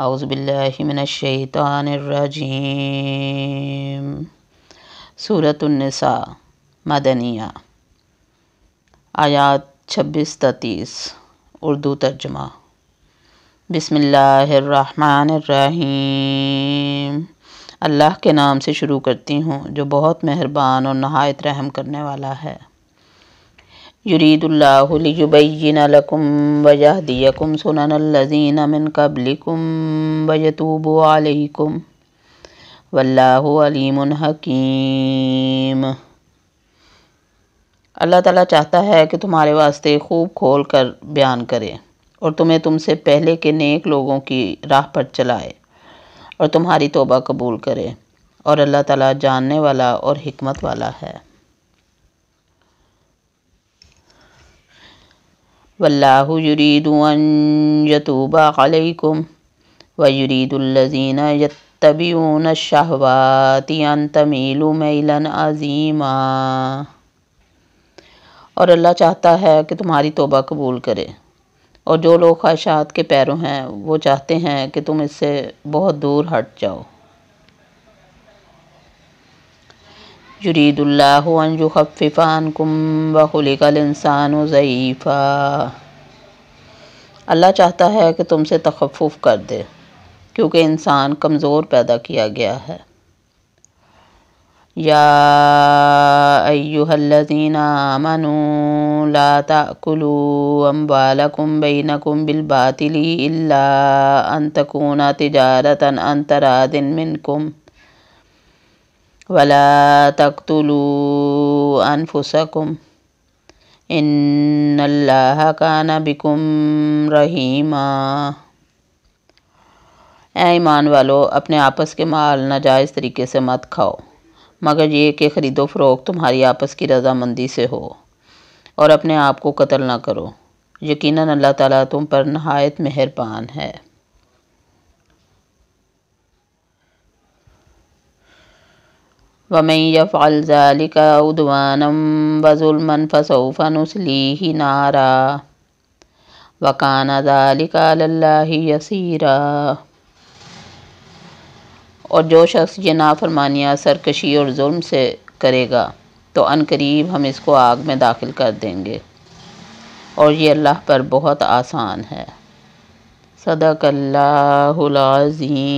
اعوذ باللہ من الشیطان الرجیم سورة النساء مدنیہ آیات چھبیس تتیس اردو ترجمہ بسم اللہ الرحمن الرحیم اللہ کے نام سے شروع کرتی ہوں جو بہت مہربان اور نہایت رحم کرنے والا ہے سنن من واللہ علیم حکیم اللہ تعالیٰ چاہتا ہے کہ تمہارے واسطے خوب کھول کر بیان کرے اور تمہیں تم سے پہلے کے نیک لوگوں کی راہ پر چلائے اور تمہاری توبہ قبول کرے اور اللہ تعالیٰ جاننے والا اور حکمت والا ہے واللہ یرید ان علیکم و الشہوات ان وظین میلا عظیما اور اللہ چاہتا ہے کہ تمہاری توبہ قبول کرے اور جو لوگ خواہشات کے پیروں ہیں وہ چاہتے ہیں کہ تم اس سے بہت دور ہٹ جاؤ یرید اللہ ان یخفف عنکم وخلق الانسان ضعیفا اللہ چاہتا ہے کہ تم سے تخفف کر دے کیونکہ انسان کمزور پیدا کیا گیا ہے یا ایوہ الذین آمنوا لا تأکلوا انبالکم بینکم بالباطلی الا ان تکونا تجارتا ان تراد منکم ولا تقتلوا انفسکم ان اللہ کانہم رحیمہ اے ایمان والو اپنے آپس کے مال ناجائز طریقے سے مت کھاؤ مگر یہ کہ خرید و فروغ تمہاری آپس کی رضامندی سے ہو اور اپنے آپ کو قتل نہ کرو یقیناً اللہ تعالیٰ تم پر نہایت مہربان ہے ومن يفعل ذلك عدوانا وظلما فسوف نسليه نارا وكان ذلك على الله يسيرا اور جو شخص یہ نافرمانیہ سرکشی اور ظلم سے کرے گا تو ان قریب ہم اس کو آگ میں داخل کر دیں گے اور یہ اللہ پر بہت آسان ہے صدق اللہ العظیم